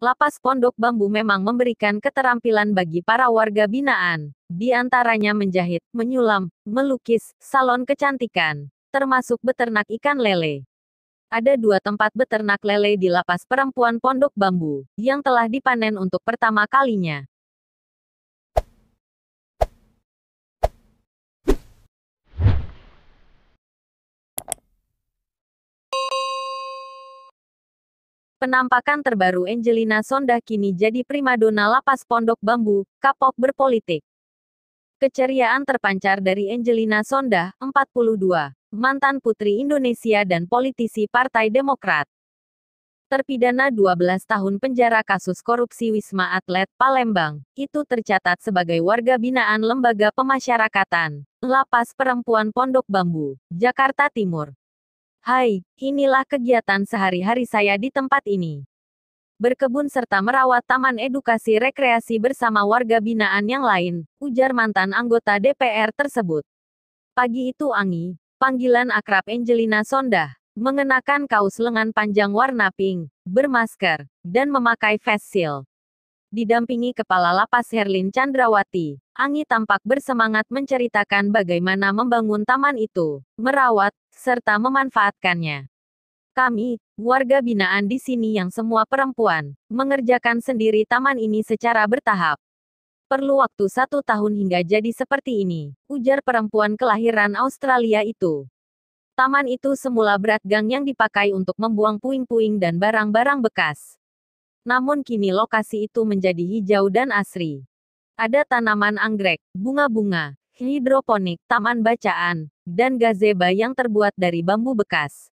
Lapas Pondok Bambu memang memberikan keterampilan bagi para warga binaan, di antaranya menjahit, menyulam, melukis, salon kecantikan, termasuk beternak ikan lele. Ada dua tempat beternak lele di lapas perempuan Pondok Bambu, yang telah dipanen untuk pertama kalinya. Penampakan terbaru Angelina Sondah kini jadi primadona lapas Pondok Bambu, kapok berpolitik. Keceriaan terpancar dari Angelina Sondah, 42, mantan putri Indonesia dan politisi Partai Demokrat. Terpidana 12 tahun penjara kasus korupsi Wisma Atlet Palembang, itu tercatat sebagai warga binaan Lembaga Pemasyarakatan, Lapas Perempuan Pondok Bambu, Jakarta Timur. Hai, inilah kegiatan sehari-hari saya di tempat ini. Berkebun serta merawat taman edukasi rekreasi bersama warga binaan yang lain, ujar mantan anggota DPR tersebut. Pagi itu Angi, panggilan akrab Angelina Sondah, mengenakan kaos lengan panjang warna pink, bermasker, dan memakai face shield. Didampingi Kepala Lapas Herlin Chandrawati, Angi tampak bersemangat menceritakan bagaimana membangun taman itu, merawat, serta memanfaatkannya. Kami, warga binaan di sini yang semua perempuan, mengerjakan sendiri taman ini secara bertahap. Perlu waktu satu tahun hingga jadi seperti ini, ujar perempuan kelahiran Australia itu. Taman itu semula berat gang yang dipakai untuk membuang puing-puing dan barang-barang bekas. Namun kini lokasi itu menjadi hijau dan asri. Ada tanaman anggrek, bunga-bunga, hidroponik, taman bacaan, dan gazebo yang terbuat dari bambu bekas.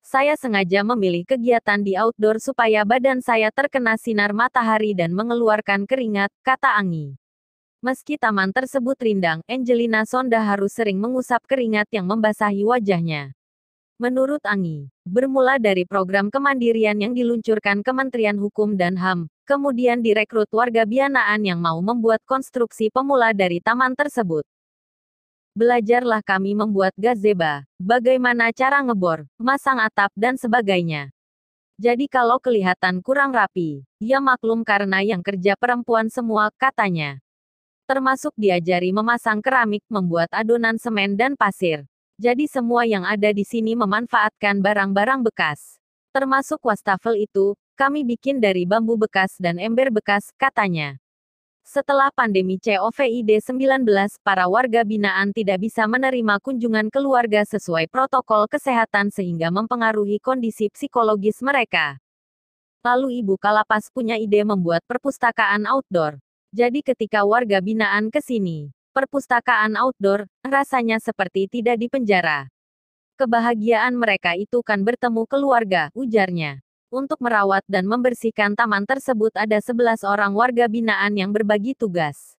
Saya sengaja memilih kegiatan di outdoor supaya badan saya terkena sinar matahari dan mengeluarkan keringat, kata Angi. Meski taman tersebut rindang, Angelina Sonda harus sering mengusap keringat yang membasahi wajahnya. Menurut Angi, bermula dari program kemandirian yang diluncurkan Kementerian Hukum dan HAM, kemudian direkrut warga Bianaan yang mau membuat konstruksi pemula dari taman tersebut. Belajarlah kami membuat gazeba, bagaimana cara ngebor, masang atap dan sebagainya. Jadi kalau kelihatan kurang rapi, ya maklum karena yang kerja perempuan semua, katanya. Termasuk diajari memasang keramik, membuat adonan semen dan pasir. Jadi semua yang ada di sini memanfaatkan barang-barang bekas. Termasuk wastafel itu, kami bikin dari bambu bekas dan ember bekas, katanya. Setelah pandemi COVID-19, para warga binaan tidak bisa menerima kunjungan keluarga sesuai protokol kesehatan sehingga mempengaruhi kondisi psikologis mereka. Lalu Ibu Kalapas punya ide membuat perpustakaan outdoor. Jadi ketika warga binaan ke sini, perpustakaan outdoor rasanya seperti tidak di penjara. Kebahagiaan mereka itu kan bertemu keluarga, ujarnya. Untuk merawat dan membersihkan taman tersebut ada 11 orang warga binaan yang berbagi tugas.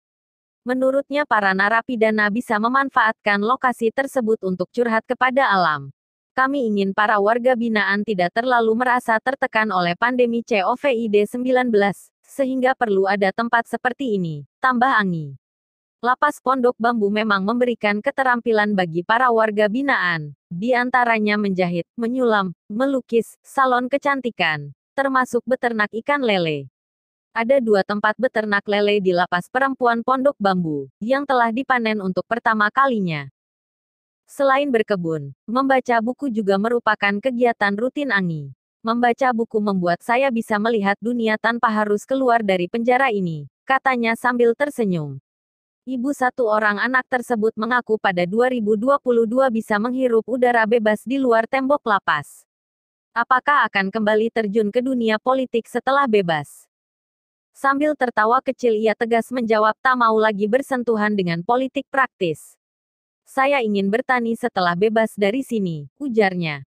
Menurutnya para narapidana bisa memanfaatkan lokasi tersebut untuk curhat kepada alam. Kami ingin para warga binaan tidak terlalu merasa tertekan oleh pandemi COVID-19, sehingga perlu ada tempat seperti ini, tambah Angi. Lapas Pondok Bambu memang memberikan keterampilan bagi para warga binaan, di antaranya menjahit, menyulam, melukis, salon kecantikan, termasuk beternak ikan lele. Ada dua tempat beternak lele di lapas perempuan Pondok Bambu, yang telah dipanen untuk pertama kalinya. Selain berkebun, membaca buku juga merupakan kegiatan rutin Angi. Membaca buku membuat saya bisa melihat dunia tanpa harus keluar dari penjara ini, katanya sambil tersenyum. Ibu satu orang anak tersebut mengaku pada 2022 bisa menghirup udara bebas di luar tembok lapas. Apakah akan kembali terjun ke dunia politik setelah bebas? Sambil tertawa kecil ia tegas menjawab tak mau lagi bersentuhan dengan politik praktis. Saya ingin bertani setelah bebas dari sini, ujarnya.